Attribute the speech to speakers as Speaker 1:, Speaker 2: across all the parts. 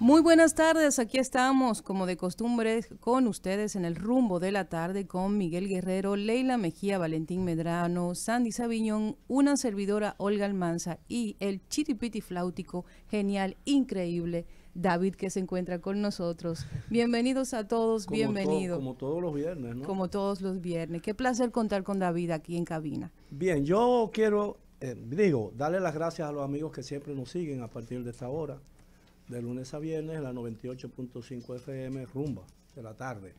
Speaker 1: Muy buenas tardes, aquí estamos como de costumbre con ustedes en el rumbo de la tarde con Miguel Guerrero, Leila Mejía, Valentín Medrano, Sandy Sabiñón, una servidora Olga Almanza y el chiripiti flautico genial, increíble. David que se encuentra con nosotros. Bienvenidos a todos, Bienvenidos. bienvenido.
Speaker 2: como todos los viernes, ¿no? Como
Speaker 1: todos los viernes. Qué placer contar con David aquí en cabina.
Speaker 2: Bien, yo quiero, eh, digo, darle las gracias a los amigos que siempre nos siguen a partir de esta hora de lunes a viernes la 98.5 FM Rumba de la tarde.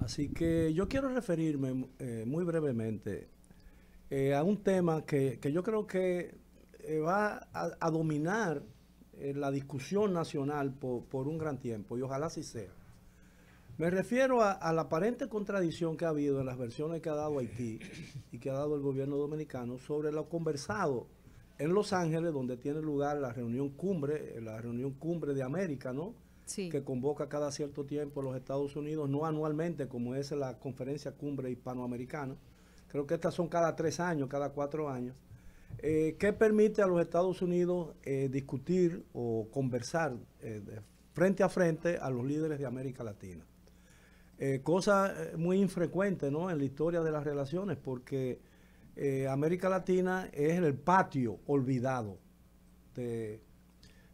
Speaker 2: Así que yo quiero referirme eh, muy brevemente eh, a un tema que, yo creo que eh, va a, dominar la discusión nacional por, un gran tiempo, y ojalá así sea. Me refiero a la aparente contradicción que ha habido en las versiones que ha dado Haití y que ha dado el gobierno dominicano sobre lo conversado en Los Ángeles, donde tiene lugar la reunión cumbre, la reunión cumbre de América, ¿no? Sí. Que convoca cada cierto tiempo los Estados Unidos, no anualmente como es la conferencia cumbre hispanoamericana. Creo que estas son cada tres años, cada cuatro años. Eh, que permite a los Estados Unidos eh, discutir o conversar eh, frente a frente a los líderes de América Latina. cosa muy infrecuente ¿no? en la historia de las relaciones, porque eh, América Latina es el patio olvidado de,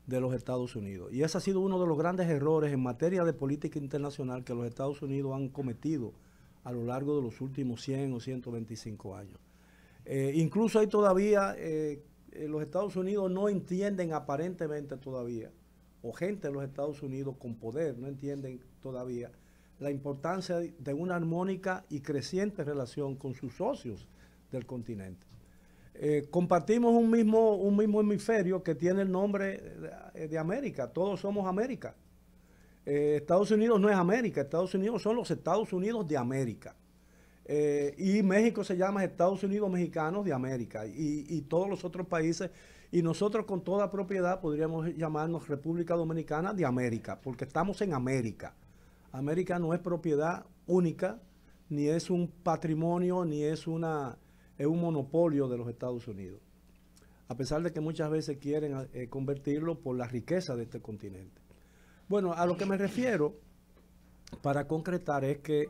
Speaker 2: los Estados Unidos. Y ese ha sido uno de los grandes errores en materia de política internacional que los Estados Unidos han cometido a lo largo de los últimos 100 o 125 años. Eh, incluso hay todavía, eh, los Estados Unidos no entienden aparentemente todavía, o gente de los Estados Unidos con poder no entienden todavía la importancia de una armónica y creciente relación con sus socios del continente. Eh, compartimos un mismo, un mismo hemisferio que tiene el nombre de, América, todos somos América. Eh, Estados Unidos no es América, Estados Unidos son los Estados Unidos de América. Eh, y México se llama Estados Unidos Mexicanos de América y, y, todos los otros países. Y nosotros con toda propiedad podríamos llamarnos República Dominicana de América, porque estamos en América. América no es propiedad única, ni es un patrimonio, ni es una, es un monopolio de los Estados Unidos, a pesar de que muchas veces quieren eh, convertirlo por la riqueza de este continente. Bueno, a lo que me refiero, para concretar, es que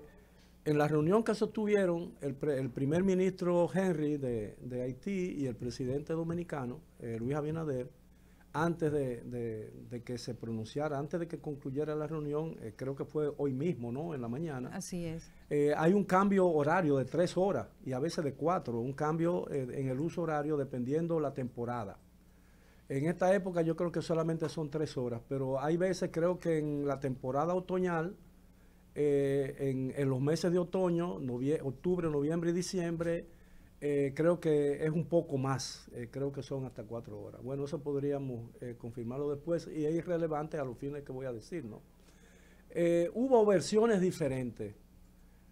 Speaker 2: en la reunión que sostuvieron el, primer ministro Henry de, Haití y el presidente dominicano, eh, Luis Abinader, antes de, que se pronunciara, antes de que concluyera la reunión, eh, creo que fue hoy mismo, ¿no? En la mañana. Así es. Eh, hay un cambio horario de tres horas y a veces de cuatro, un cambio eh, en el uso horario dependiendo la temporada. En esta época yo creo que solamente son tres horas, pero hay veces creo que en la temporada otoñal, en, los meses de otoño, octubre, noviembre y diciembre, eh, creo que es un poco más, eh, creo que son hasta cuatro horas. Bueno, eso podríamos eh, confirmarlo después y es irrelevante a los fines que voy a decir, ¿no? hubo versiones diferentes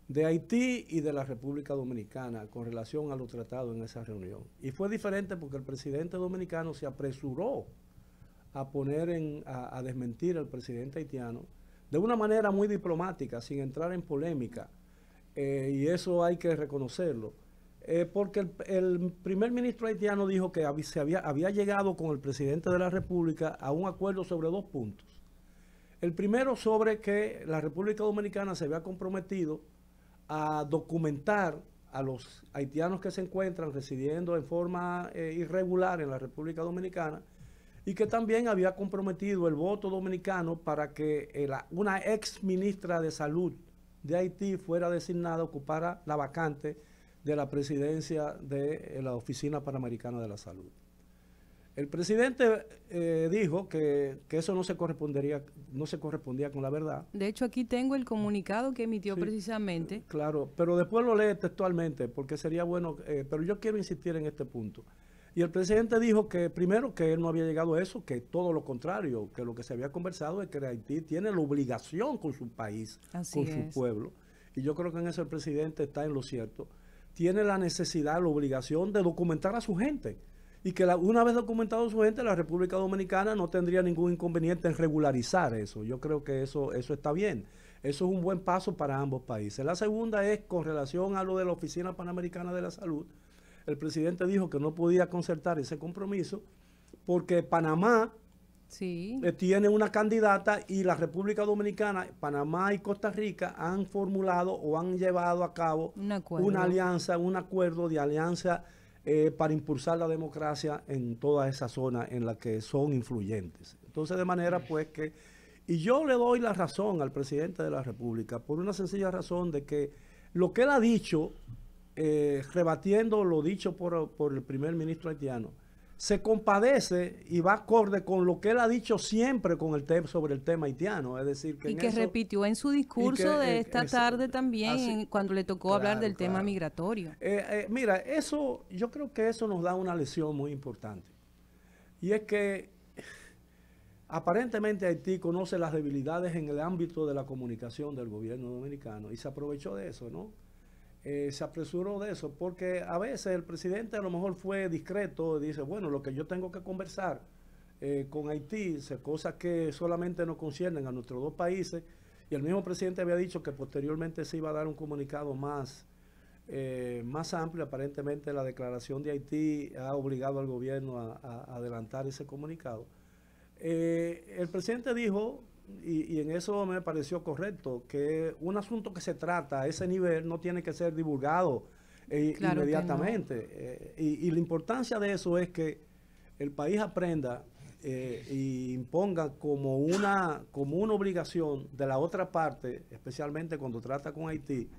Speaker 2: de Haití y de la República Dominicana con relación a lo tratado en esa reunión. Y fue diferente porque el presidente dominicano se apresuró a poner en, a, desmentir al presidente haitiano de una manera muy diplomática, sin entrar en polémica. y eso hay que reconocerlo. Eh, porque el, primer ministro haitiano dijo que se había, llegado con el presidente de la República a un acuerdo sobre dos puntos. El primero sobre que la República Dominicana se había comprometido a documentar a los haitianos que se encuentran residiendo en forma eh, irregular en la República Dominicana y que también había comprometido el voto dominicano para que eh, una ex ministra de Salud de Haití fuera designada, ocupara la vacante de la presidencia de eh, la Oficina Panamericana de la Salud. El presidente eh, dijo que, eso no se, correspondería, no se correspondía con la verdad.
Speaker 1: De hecho, aquí tengo el comunicado que emitió
Speaker 2: precisamente. Claro, pero después lo lee textualmente, porque sería bueno, eh, pero yo quiero insistir en este punto. Y el presidente dijo que primero que él no había llegado a eso, que todo lo contrario, que lo que se había conversado es que Haití tiene la obligación con su país, con su pueblo. Y yo creo que en eso el presidente está en lo cierto tiene la necesidad, la obligación de documentar a su gente. Y que una vez documentado su gente, la República Dominicana no tendría ningún inconveniente en regularizar eso. Yo creo que eso, eso está bien. Eso es un buen paso para ambos países. La segunda es con relación a lo de la Oficina Panamericana de la Salud. El presidente dijo que no podía concertar ese compromiso porque Panamá eh, tiene una candidata y la República Dominicana, Panamá y Costa Rica han formulado o han llevado a cabo un una alianza, un acuerdo de alianza eh, para impulsar la democracia en toda esa zona en la que son influyentes. Entonces, de manera pues que... Y yo le doy la razón al presidente de la República por una sencilla razón de que lo que él ha dicho, eh, rebatiendo lo dicho por el primer ministro haitiano, se compadece y va acorde con lo que él ha dicho siempre con el tema sobre el tema haitiano, es decir que y que
Speaker 1: repitió en su discurso eh, de eh, esta tarde también cuando le tocó hablar del tema migratorio.
Speaker 2: Eh, mira, eso yo creo que eso nos da una lección muy importante y es que aparentemente Haití conoce las debilidades en el ámbito de la comunicación del gobierno dominicano y se aprovechó de eso, ¿no? Eh, se apresuró de eso, porque a veces el presidente a lo mejor fue discreto y dice, bueno, lo que yo tengo que conversar eh, con Haití, cosas que solamente nos conciernen a nuestros dos países, y el mismo presidente había dicho que posteriormente se iba a dar un comunicado más, eh, más amplio, aparentemente la declaración de Haití ha obligado al gobierno a adelantar ese comunicado. el presidente dijo y, en eso me pareció correcto, que un asunto que se trata a ese nivel no tiene que ser divulgado eh, inmediatamente. Eh, y, la importancia de eso es que el país aprenda eh, y imponga como una, como una obligación de la otra parte, especialmente cuando trata con Haití,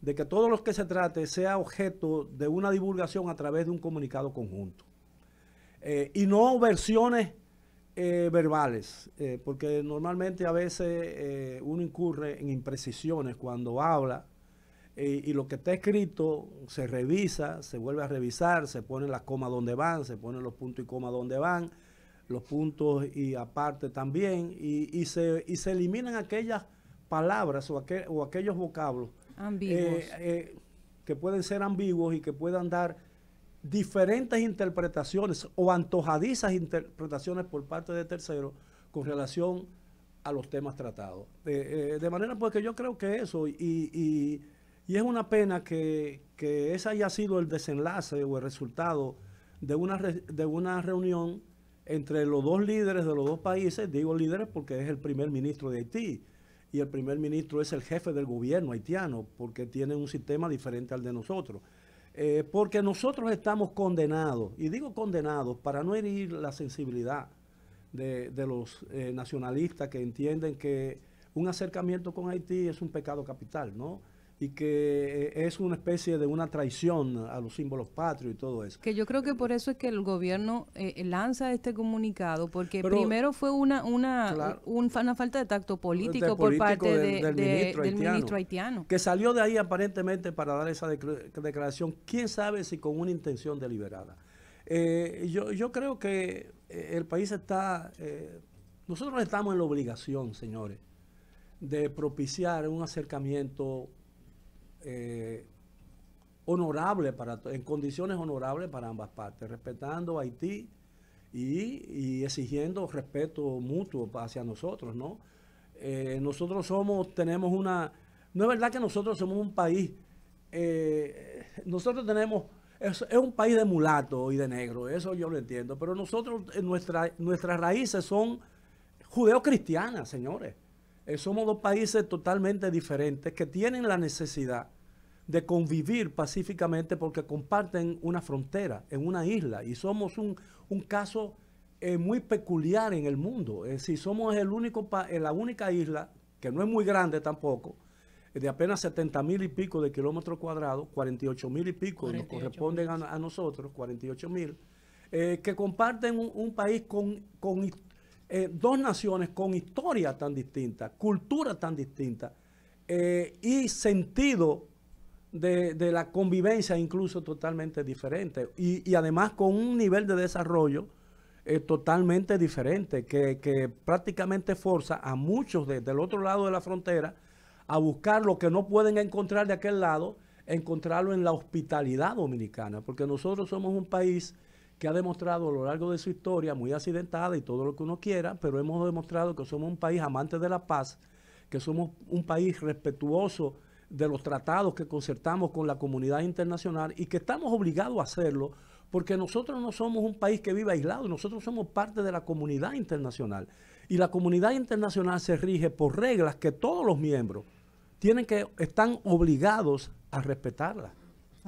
Speaker 2: de que todo lo que se trate sea objeto de una divulgación a través de un comunicado conjunto. y no versiones eh, verbales, eh, porque normalmente a veces eh, uno incurre en imprecisiones cuando habla y lo que está escrito se revisa, se vuelve a revisar, se ponen las comas donde van, se ponen los puntos y comas donde van, los puntos y aparte también, y, y, se, y se, eliminan aquellas palabras o, o aquellos vocablos que pueden ser ambiguos y que puedan dar diferentes interpretaciones o antojadizas interpretaciones por parte de terceros con relación a los temas tratados. Eh, eh, de, manera pues que yo creo que eso, y, y, y es una pena que, que, ese haya sido el desenlace o el resultado de una, de una reunión entre los dos líderes de los dos países, digo líderes porque es el primer ministro de Haití, y el primer ministro es el jefe del gobierno haitiano, porque tiene un sistema diferente al de nosotros. Eh, porque nosotros estamos condenados, y digo condenados para no herir la sensibilidad de, los eh, nacionalistas que entienden que un acercamiento con Haití es un pecado capital, ¿no? y que eh, es una especie de una traición a los símbolos patrios y todo eso. Que yo
Speaker 1: creo que por eso es que el gobierno eh, lanza este comunicado, porque primero fue una una, falta de tacto político, por parte del, ministro haitiano.
Speaker 2: Que salió de ahí aparentemente para dar esa declaración, quién sabe si con una intención deliberada. Eh, yo, creo que el país está, nosotros estamos en la obligación, señores, de propiciar un acercamiento eh, honorable para en condiciones honorables para ambas partes, respetando a Haití y, exigiendo respeto mutuo hacia nosotros, ¿no? Eh, nosotros somos, tenemos una, no es verdad que nosotros somos un país, eh, nosotros tenemos, es, un país de mulatos y de negro eso yo lo entiendo, pero nosotros, eh, nuestra, nuestras raíces son judeocristianas, señores. Eh, somos dos países totalmente diferentes que tienen la necesidad de convivir pacíficamente porque comparten una frontera en una isla y somos un, caso eh, muy peculiar en el mundo. Es decir, somos el único eh, la única isla, que no es muy grande tampoco, de apenas 70 mil y pico de kilómetros cuadrados, 48 mil y pico nos corresponden a, nosotros, 48 mil, que comparten un, país con, con, eh, dos naciones con historias tan distintas, culturas tan distintas eh, y sentido de, la convivencia incluso totalmente diferente y, además con un nivel de desarrollo eh, totalmente diferente que, prácticamente forza a muchos del otro lado de la frontera a buscar lo que no pueden encontrar de aquel lado, encontrarlo en la hospitalidad dominicana, porque nosotros somos un país que ha demostrado a lo largo de su historia, muy accidentada y todo lo que uno quiera, pero hemos demostrado que somos un país amante de la paz, que somos un país respetuoso de los tratados que concertamos con la comunidad internacional y que estamos obligados a hacerlo porque nosotros no somos un país que vive aislado, nosotros somos parte de la comunidad internacional. Y la comunidad internacional se rige por reglas que todos los miembros tienen que, están obligados a respetarlas.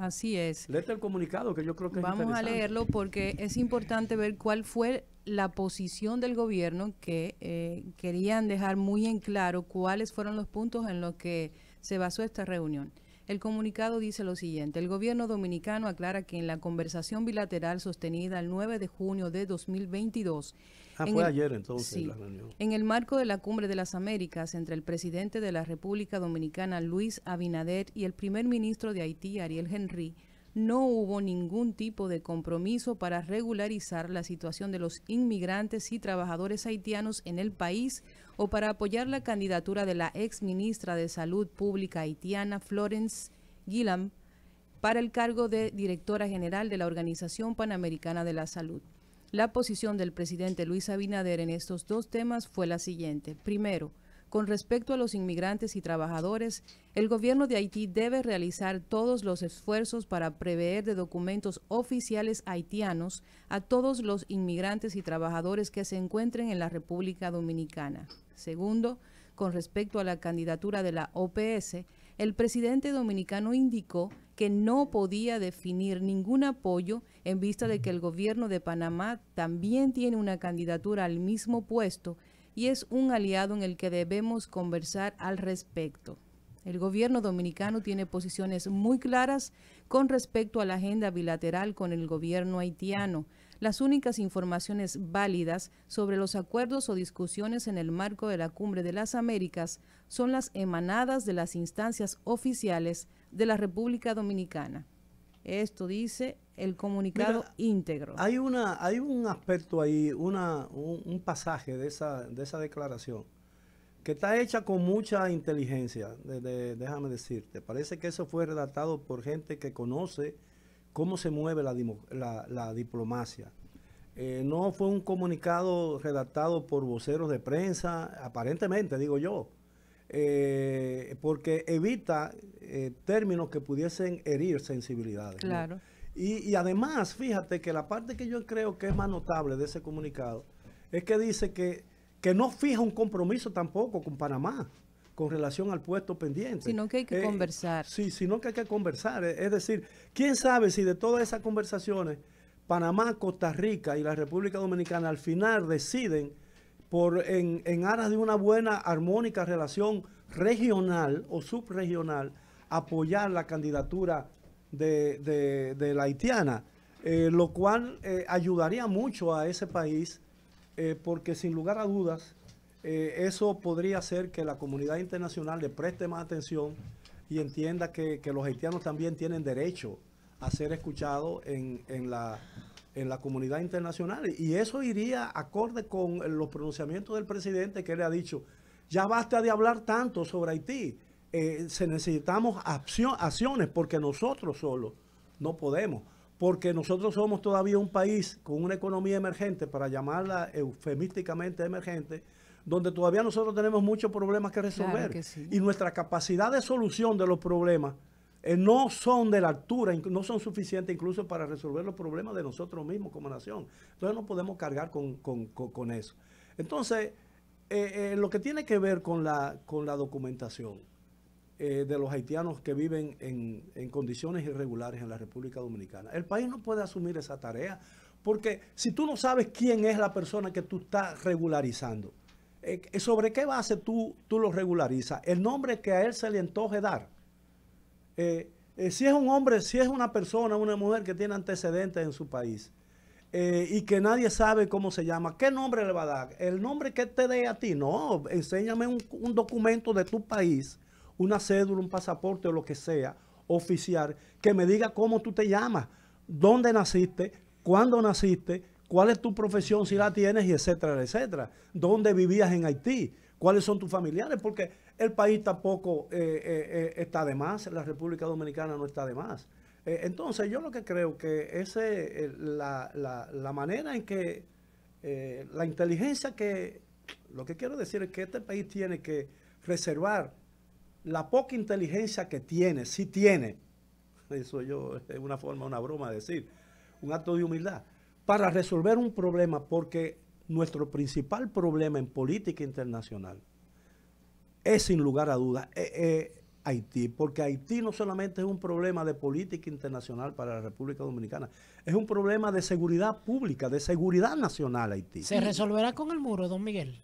Speaker 2: Así es. Vamos a leerlo
Speaker 1: porque es importante ver cuál fue la posición del gobierno que eh, querían dejar muy en claro cuáles fueron los puntos en los que se basó esta reunión. El comunicado dice lo siguiente, el gobierno dominicano aclara que en la conversación bilateral sostenida el 9 de junio de 2022, ah, en el marco de la Cumbre de las Américas entre el presidente de la República Dominicana Luis Abinader y el primer ministro de Haití Ariel Henry, no hubo ningún tipo de compromiso para regularizar la situación de los inmigrantes y trabajadores haitianos en el país o para apoyar la candidatura de la ex ministra de Salud Pública haitiana Florence Gillam para el cargo de directora general de la Organización Panamericana de la Salud. La posición del presidente Luis Abinader en estos dos temas fue la siguiente. Primero, con respecto a los inmigrantes y trabajadores, el gobierno de Haití debe realizar todos los esfuerzos para prever de documentos oficiales haitianos a todos los inmigrantes y trabajadores que se encuentren en la República Dominicana. Segundo, con respecto a la candidatura de la OPS, el presidente dominicano indicó que no podía definir ningún apoyo en vista de que el gobierno de Panamá también tiene una candidatura al mismo puesto y es un aliado en el que debemos conversar al respecto. El gobierno dominicano tiene posiciones muy claras con respecto a la agenda bilateral con el gobierno haitiano. Las únicas informaciones válidas sobre los acuerdos o discusiones en el marco de la Cumbre de las Américas son las emanadas de las instancias oficiales de la República Dominicana. Esto dice el comunicado íntegro.
Speaker 2: Hay, una, hay un aspecto ahí, una, un, pasaje de esa, de esa declaración que está hecha con mucha inteligencia, déjame decirte. Parece que eso fue redactado por gente que conoce cómo se mueve la, diplomacia. Eh, no fue un comunicado redactado por voceros de prensa, aparentemente, digo yo, eh, porque evita eh, términos que pudiesen herir sensibilidades. Claro. Y, además, fíjate que la parte que yo creo que es más notable de ese comunicado es que dice que, que no fija un compromiso tampoco con Panamá con relación al puesto pendiente. Sino que hay que eh, conversar. Sí, sino que hay que conversar. Es decir, quién sabe si de todas esas conversaciones Panamá, Costa Rica y la República Dominicana al final deciden por en, en aras de una buena armónica relación regional o subregional apoyar la candidatura de, la haitiana, eh, lo cual eh, ayudaría mucho a ese país eh, porque sin lugar a dudas eso podría hacer que la comunidad internacional le preste más atención y entienda que, los haitianos también tienen derecho a ser escuchados en, en, la, en la comunidad internacional. Y eso iría acorde con los pronunciamientos del presidente que le ha dicho, ya basta de hablar tanto sobre Haití. Eh, se necesitamos acciones porque nosotros solo no podemos, porque nosotros somos todavía un país con una economía emergente, para llamarla eufemísticamente emergente, donde todavía nosotros tenemos muchos problemas que resolver. Y nuestra capacidad de solución de los problemas eh, no son de la altura, no son suficientes incluso para resolver los problemas de nosotros mismos como nación. Entonces no podemos cargar con, eso. Entonces, eh, lo que tiene que ver con la, con la documentación, eh, de los haitianos que viven en, condiciones irregulares en la República Dominicana. El país no puede asumir esa tarea porque si tú no sabes quién es la persona que tú estás regularizando, eh, eh, ¿sobre qué base tú, tú lo regularizas? El nombre que a él se le antoje dar. si es un hombre, si es una persona, una mujer que tiene antecedentes en su país y que nadie sabe cómo se llama, ¿qué nombre le va a dar? ¿El nombre que te dé a ti? No, enséñame un documento de tu país una cédula, un pasaporte o lo que sea, oficial, que me diga cómo tú te llamas, dónde naciste, cuándo naciste, cuál es tu profesión si la tienes, y etcétera, etcétera. ¿Dónde vivías en Haití? ¿Cuáles son tus familiares? Porque el país tampoco eh, eh, eh, está de más, la República Dominicana no está de más. entonces yo lo que creo que ese la, la, la, manera en que la inteligencia que, lo que quiero decir es que este país tiene que reservar la poca inteligencia que tiene, si tiene, eso yo es una forma, una broma de decir, un acto de humildad, para resolver un problema, porque nuestro principal problema en política internacional es sin lugar a dudas eh, eh, Haití, porque Haití no solamente es un problema de política internacional para la República Dominicana, es un problema de seguridad pública, de seguridad nacional Haití. ¿Se resolverá
Speaker 1: con el muro, don Miguel?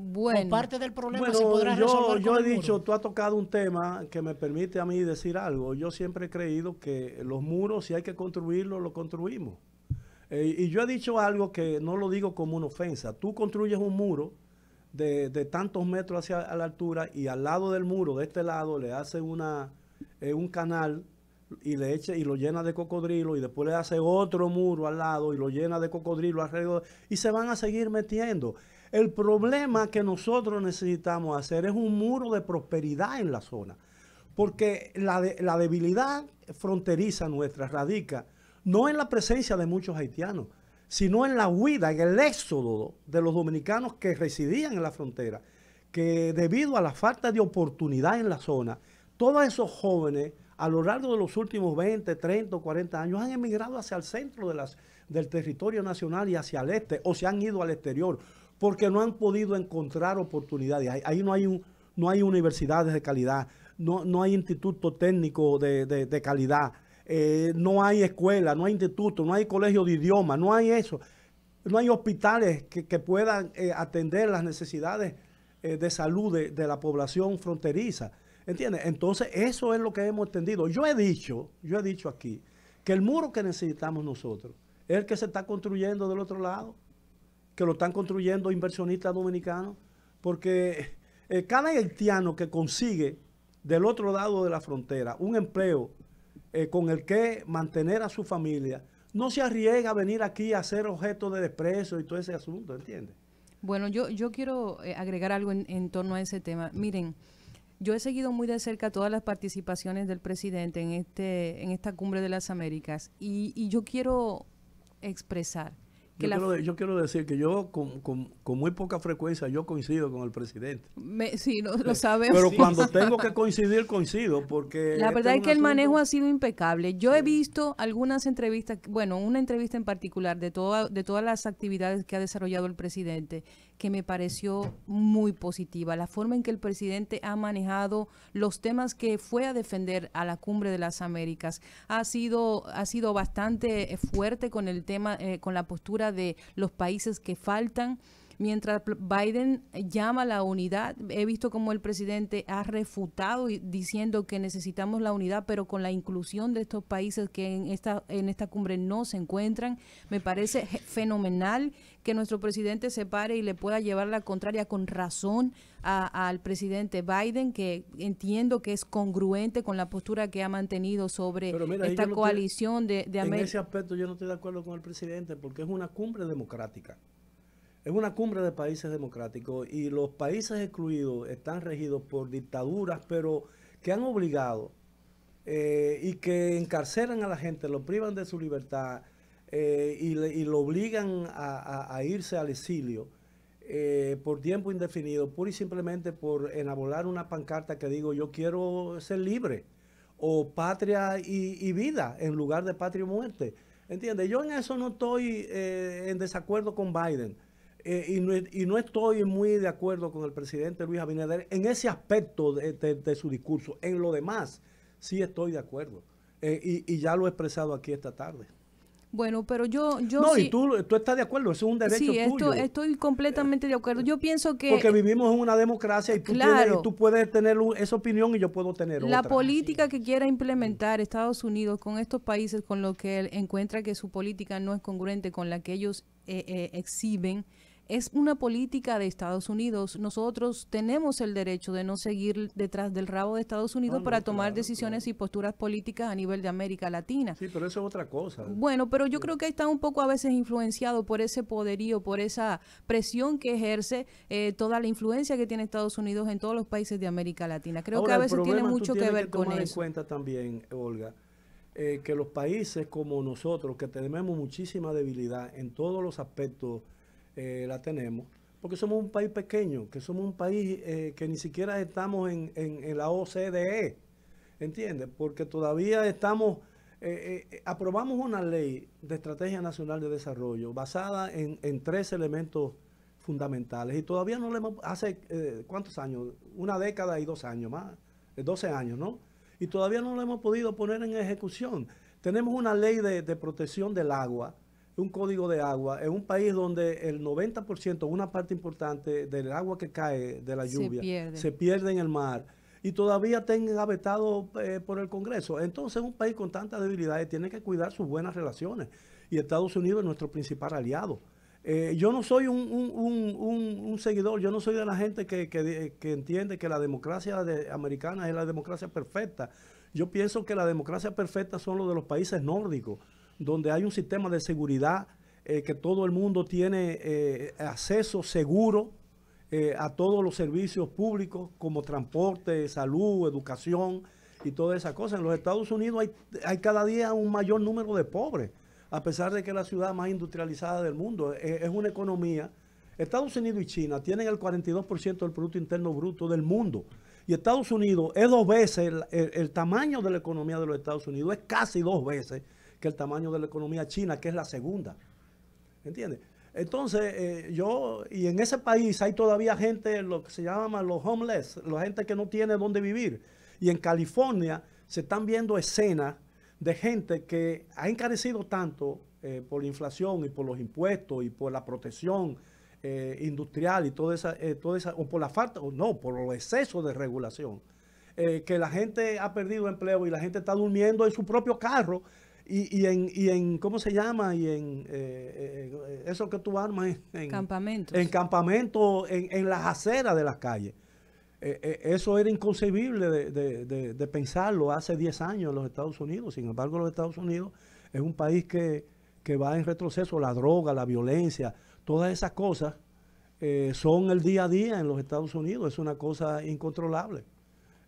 Speaker 1: Bueno. parte del problema se podrá yo, Yo, he dicho,
Speaker 2: tú has tocado un tema que me permite a mí decir algo. Yo siempre he creído que los muros, si hay que construirlos, los construimos. Eh, y yo he dicho algo que no lo digo como una ofensa. Tú construyes un muro de, tantos metros hacia la altura y al lado del muro, de este lado, le hace una, eh, un canal y le echa y lo llena de cocodrilo y después le hace otro muro al lado y lo llena de cocodrilo alrededor y se van a seguir metiendo. El problema que nosotros necesitamos hacer es un muro de prosperidad en la zona, porque la, debilidad fronteriza nuestra radica no en la presencia de muchos haitianos, sino en la huida, en el éxodo de los dominicanos que residían en la frontera, que debido a la falta de oportunidad en la zona, todos esos jóvenes a lo largo de los últimos 20, 30 o 40 años han emigrado hacia el centro del territorio nacional y hacia el este, o se han ido al exterior, porque no han podido encontrar oportunidades. Ahí, no, hay no hay universidades de calidad, no, hay instituto técnico de, calidad, eh, no hay escuela, no hay instituto, no hay colegio de idioma, no hay eso. No hay hospitales que, puedan eh, atender las necesidades eh, de salud de, la población fronteriza. ¿Entiendes? Entonces, eso es lo que hemos entendido. Yo he dicho, yo he dicho aquí, que el muro que necesitamos nosotros es el que se está construyendo del otro lado que lo están construyendo inversionistas dominicanos, porque eh, cada haitiano que consigue del otro lado de la frontera un empleo eh, con el que mantener a su familia, no se arriesga a venir aquí a ser objeto de desprecio y todo ese asunto, ¿entiendes?
Speaker 1: Bueno, yo, yo quiero eh, agregar algo en, torno a ese tema. Miren, yo he seguido muy de cerca todas las participaciones del presidente en, este, en esta cumbre de las Américas y, y yo quiero expresar
Speaker 2: yo, quiero, decir que yo con, muy poca frecuencia yo coincido con el presidente.
Speaker 1: sí, lo sabemos. Pero cuando tengo que
Speaker 2: coincidir, coincido porque... La este verdad es, que el manejo
Speaker 1: ha sido impecable. Yo he visto algunas entrevistas, bueno, una entrevista en particular de, de todas las actividades que ha desarrollado el presidente que me pareció muy positiva. La forma en que el presidente ha manejado los temas que fue a defender a la Cumbre de las Américas ha sido, ha sido bastante eh, fuerte con el tema, eh, con la postura de los países que faltan Mientras Biden llama a la unidad, he visto como el presidente ha refutado diciendo que necesitamos la unidad, pero con la inclusión de estos países que en esta, en esta cumbre no se encuentran. Me parece fenomenal que nuestro presidente se pare y le pueda llevar la contraria con razón al presidente Biden, que entiendo que es congruente con la postura que ha mantenido sobre esta coalición de, de América. En ese
Speaker 2: aspecto yo no estoy de acuerdo con el presidente, porque es una cumbre democrática. Es una cumbre de países democráticos y los países excluidos están regidos por dictaduras, pero que han obligado eh, y que encarcelan a la gente, lo privan de su libertad eh, y, lo obligan a, irse al exilio. Eh, por tiempo indefinido, pura y simplemente por enabolar una pancarta que digo yo quiero ser libre, o patria y, vida en lugar de patria y muerte. entiende. Yo en eso no estoy en desacuerdo con Biden. Eh, y, no, y, no, estoy muy de acuerdo con el presidente Luis Abinader en ese aspecto de, su discurso. En lo demás, sí estoy de acuerdo. Eh, y, ya lo he expresado aquí esta tarde.
Speaker 1: Bueno, pero yo... yo no, y
Speaker 2: tú, estás de acuerdo, eso es un derecho sí, tuyo.
Speaker 1: estoy completamente de acuerdo. Yo pienso que... Porque
Speaker 2: vivimos en una democracia y tú, puedes tener esa opinión y yo puedo tener la otra. La
Speaker 1: política que quiera implementar Estados Unidos con estos países con lo que él encuentra que su política no es congruente con la que ellos eh, exhiben, es una política de Estados Unidos. Nosotros tenemos el derecho de no seguir detrás del rabo de Estados Unidos ah, para tomar decisiones y posturas políticas a nivel de América Latina. Sí,
Speaker 2: pero eso es otra cosa.
Speaker 1: Bueno, pero yo creo que está un poco a veces influenciado por ese poderío, por esa presión que ejerce eh, toda la influencia que tiene Estados Unidos en todos los países de América Latina. Creo que a veces tiene mucho que ver que con tomar en
Speaker 2: cuenta también, Olga. Eh, que los países como nosotros, que tenemos muchísima debilidad en todos los aspectos eh, la tenemos, porque somos un país pequeño, que somos un país eh, que ni siquiera estamos en, en, la OCDE, ¿entiendes? Porque todavía estamos, eh, aprobamos una ley de Estrategia Nacional de Desarrollo basada en, en tres elementos fundamentales y todavía no le hemos, hace cuántos años, una década y dos años más, 12 años, ¿no? Y todavía no lo hemos podido poner en ejecución. Tenemos una ley de, de protección del agua, un código de agua es un país donde el 90%, una parte importante del agua que cae de la lluvia, se pierde, en el mar y todavía está vetado eh, por el Congreso. Entonces, un país con tantas debilidades tiene que cuidar sus buenas relaciones y Estados Unidos es nuestro principal aliado. Eh, yo no soy un, seguidor, yo no soy de la gente que, eh, que entiende que la democracia de, americana es la democracia perfecta. Yo pienso que la democracia perfecta son los de los países nórdicos donde hay un sistema de seguridad eh, que todo el mundo tiene eh, acceso seguro eh, a todos los servicios públicos como transporte, salud, educación y todas esas cosas. En los Estados Unidos hay, cada día un mayor número de pobres, a pesar de que es la ciudad más industrializada del mundo. es, una economía. Estados Unidos y China tienen el 42% del Producto Interno Bruto del mundo. Y Estados Unidos es dos veces, el tamaño de la economía de los Estados Unidos es casi dos veces que el tamaño de la economía china, que es la segunda. ¿Entiendes? Entonces, eh, yo, y en ese país hay todavía gente, lo que se llama los homeless, la gente que no tiene dónde vivir. Y en California se están viendo escenas de gente que ha encarecido tanto eh, por la inflación y por los impuestos y por la protección eh, industrial y toda esa, o por la falta, o no, por los excesos de regulación, que la gente ha perdido empleo y la gente está durmiendo en su propio carro y, y, en, y en, ¿cómo se llama? Y en eh, eh, eh, eso que tú armas en campamentos. En campamentos, en, en, las aceras de las calles. eso era inconcebible de, pensarlo hace 10 años en los Estados Unidos. Sin embargo, los Estados Unidos es un país que, que va en retroceso. La droga, la violencia, todas esas cosas son el día a día en los Estados Unidos. Es una cosa incontrolable.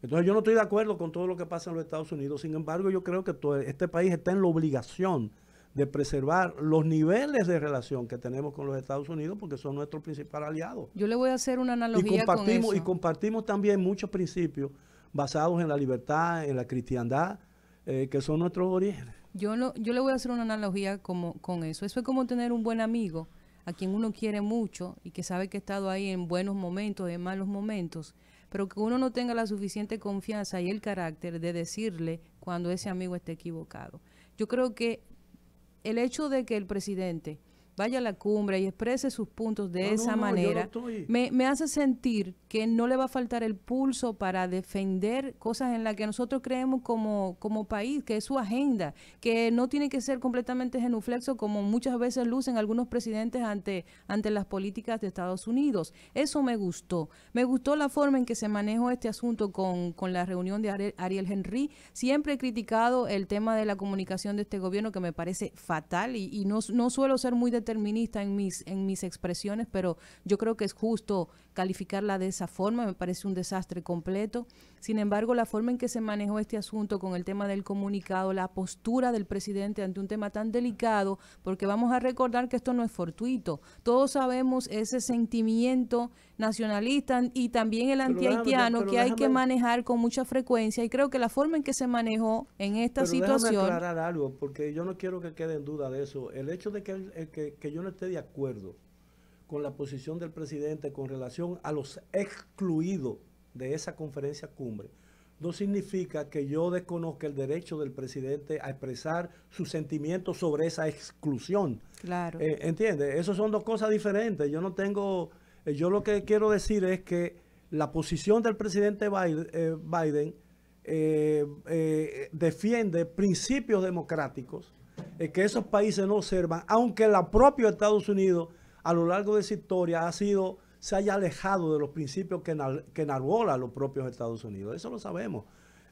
Speaker 2: Entonces yo no estoy de acuerdo con todo lo que pasa en los Estados Unidos, sin embargo yo creo que todo este país está en la obligación de preservar los niveles de relación que tenemos con los Estados Unidos porque son nuestros principales aliados.
Speaker 1: Yo le voy a hacer una analogía. Y con eso. Y
Speaker 2: compartimos también muchos principios basados en la libertad, en la cristiandad, eh, que son nuestros orígenes.
Speaker 1: Yo, no, yo le voy a hacer una analogía como, con eso. Eso es como tener un buen amigo a quien uno quiere mucho y que sabe que ha estado ahí en buenos momentos, en malos momentos pero que uno no tenga la suficiente confianza y el carácter de decirle cuando ese amigo esté equivocado. Yo creo que el hecho de que el presidente vaya a la cumbre y exprese sus puntos de esa manera, me, hace sentir que no le va a faltar el pulso para defender cosas en las que nosotros creemos como, como país, que es su agenda, que no tiene que ser completamente genuflexo como muchas veces lucen algunos presidentes ante, ante las políticas de Estados Unidos. Eso me gustó. Me gustó la forma en que se manejó este asunto con, la reunión de Ariel Henry. Siempre he criticado el tema de la comunicación de este gobierno que me parece fatal y, no, no suelo ser muy determinado determinista en mis, en mis expresiones, pero yo creo que es justo calificarla de esa forma, me parece un desastre completo. Sin embargo, la forma en que se manejó este asunto con el tema del comunicado, la postura del presidente ante un tema tan delicado, porque vamos a recordar que esto no es fortuito. Todos sabemos ese sentimiento nacionalista y también el antihaitiano que hay que manejar con mucha frecuencia y creo que la forma en que se manejó en esta pero situación... Quiero aclarar
Speaker 2: algo, porque yo no quiero que quede en duda de eso. El hecho de que, eh, que, que yo no esté de acuerdo con la posición del presidente con relación a los excluidos de esa conferencia cumbre, no significa que yo desconozca el derecho del presidente a expresar sus sentimientos sobre esa exclusión. Claro. Eh, ¿Entiendes? Esas son dos cosas diferentes. Yo no tengo... Eh, yo lo que quiero decir es que la posición del presidente eh, Biden, Biden defiende principios democráticos que esos países no observan, aunque la propia Estados Unidos a lo largo de su historia ha sido, se haya alejado de los principios que, enal, que los propios Estados Unidos. Eso lo sabemos.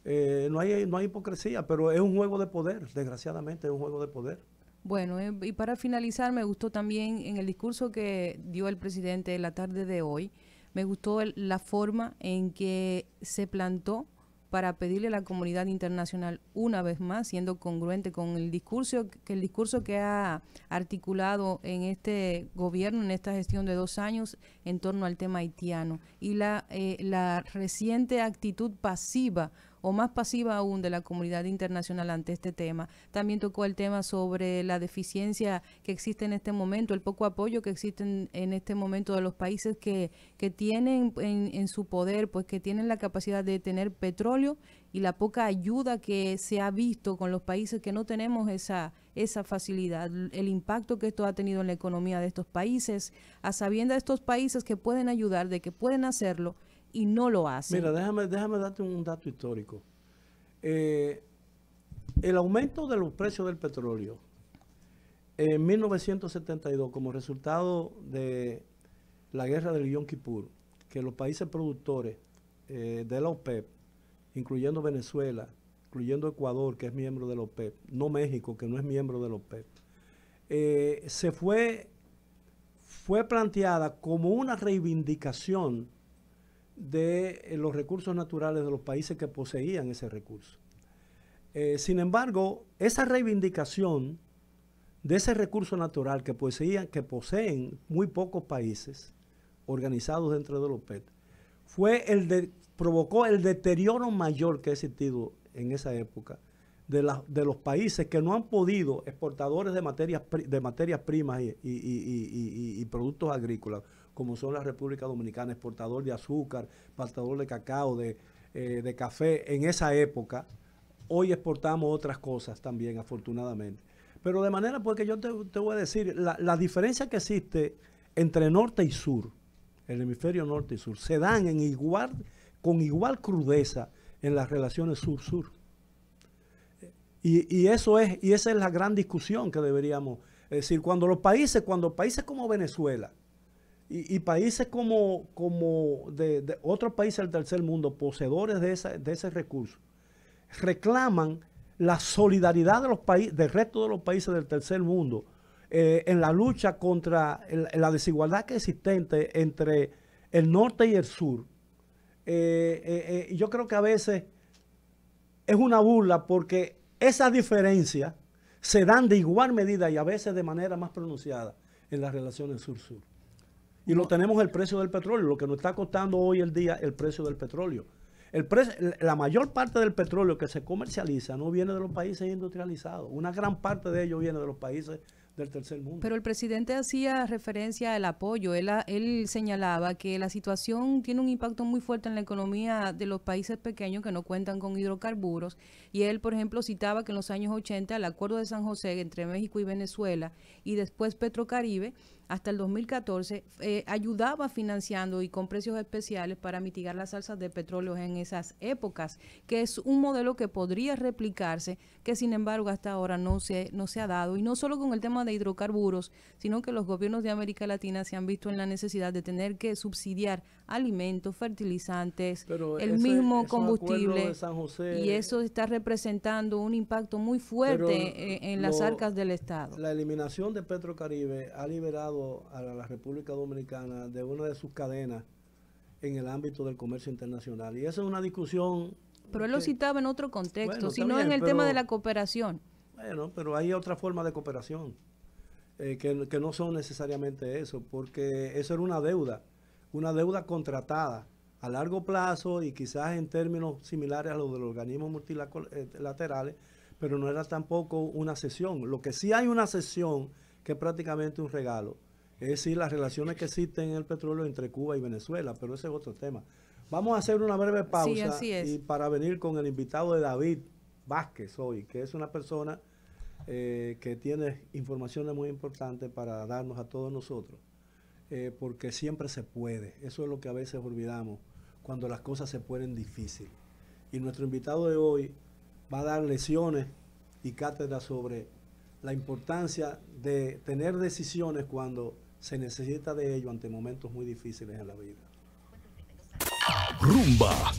Speaker 2: Eh, no, hay, no hay hipocresía, pero es un juego de poder, desgraciadamente es un juego de poder.
Speaker 1: Bueno, eh, y para finalizar, me gustó también en el discurso que dio el presidente la tarde de hoy, me gustó la forma en que se plantó para pedirle a la comunidad internacional una vez más, siendo congruente con el discurso que el discurso que ha articulado en este gobierno, en esta gestión de dos años, en torno al tema haitiano y la, eh, la reciente actitud pasiva o más pasiva aún de la comunidad internacional ante este tema. También tocó el tema sobre la deficiencia que existe en este momento, el poco apoyo que existe en, este momento de los países que, tienen en, su poder, pues que tienen la capacidad de tener petróleo y la poca ayuda que se ha visto con los países que no tenemos esa, esa facilidad, el impacto que esto ha tenido en la economía de estos países, a sabienda de estos países que pueden ayudar, de que pueden hacerlo, y no lo hace. Mira,
Speaker 2: déjame, déjame darte un dato histórico. Eh, el aumento de los precios del petróleo en 1972 como resultado de la guerra del Yom Kippur, que los países productores eh, de la OPEP, incluyendo Venezuela, incluyendo Ecuador, que es miembro de la OPEP, no México, que no es miembro de la OPEP, eh, se fue, fue planteada como una reivindicación de eh, los recursos naturales de los países que poseían ese recurso. Eh, sin embargo, esa reivindicación de ese recurso natural que, que poseen muy pocos países organizados dentro de los PET fue el provocó el deterioro mayor que ha existido en esa época de, de los países que no han podido, exportadores de materias, de materias primas y productos agrícolas, como son la República Dominicana, exportador de azúcar, exportador de cacao, eh, de, café, en esa época. Hoy exportamos otras cosas también, afortunadamente. Pero de manera, porque yo te, voy a decir, la, diferencia que existe entre norte y sur, el hemisferio norte y sur, se dan en igual, con igual crudeza en las relaciones sur-sur. Y, eso es, y esa es la gran discusión que deberíamos decir. Cuando los países, cuando países como Venezuela, y, países como, como de, otros países del tercer mundo, poseedores de, esa, de ese recurso, reclaman la solidaridad de los países, del resto de los países del tercer mundo eh, en la lucha contra la desigualdad que existente entre el norte y el sur. Eh, eh, yo creo que a veces es una burla porque esas diferencias se dan de igual medida y a veces de manera más pronunciada en las relaciones sur-sur. Y lo tenemos el precio del petróleo, lo que nos está costando hoy el día el precio del petróleo. El la mayor parte del petróleo que se comercializa no viene de los países industrializados. Una gran parte de ello viene de los países del tercer mundo.
Speaker 1: Pero el presidente hacía referencia al apoyo. Él, él señalaba que la situación tiene un impacto muy fuerte en la economía de los países pequeños que no cuentan con hidrocarburos. Y él, por ejemplo, citaba que en los años 80 el acuerdo de San José entre México y Venezuela y después Petrocaribe hasta el 2014, eh, ayudaba financiando y con precios especiales para mitigar las alzas de petróleo en esas épocas, que es un modelo que podría replicarse, que sin embargo hasta ahora no se, no se ha dado. Y no solo con el tema de hidrocarburos, sino que los gobiernos de América Latina se han visto en la necesidad de tener que subsidiar alimentos, fertilizantes, el mismo combustible. y eso está representando un impacto muy fuerte en, las arcas del Estado.
Speaker 2: La eliminación de Petrocaribe ha liberado a la República Dominicana de una de sus cadenas en el ámbito del comercio internacional. Y esa es una discusión... Pero él lo
Speaker 1: citaba en otro contexto, sino en el tema de la cooperación.
Speaker 2: Bueno, pero hay otra forma de cooperación, eh, que, no son necesariamente eso, porque eso era una deuda, una deuda contratada a largo plazo y quizás en términos similares a los de los organismos multilaterales, eh, pero no era tampoco una cesión Lo que sí hay una sesión que es prácticamente un regalo, es decir, las relaciones que existen en el petróleo entre Cuba y Venezuela, pero ese es otro tema. Vamos a hacer una breve pausa y para venir con el invitado de David Vázquez hoy, que es una persona eh, que tiene informaciones muy importantes para darnos a todos nosotros, eh, porque siempre se puede. Eso es lo que a veces olvidamos cuando las cosas se pueden difíciles. Y nuestro invitado de hoy va a dar lecciones y cátedras sobre la importancia de tener decisiones cuando se necesita de ello ante momentos muy difíciles en la vida.
Speaker 1: Rumba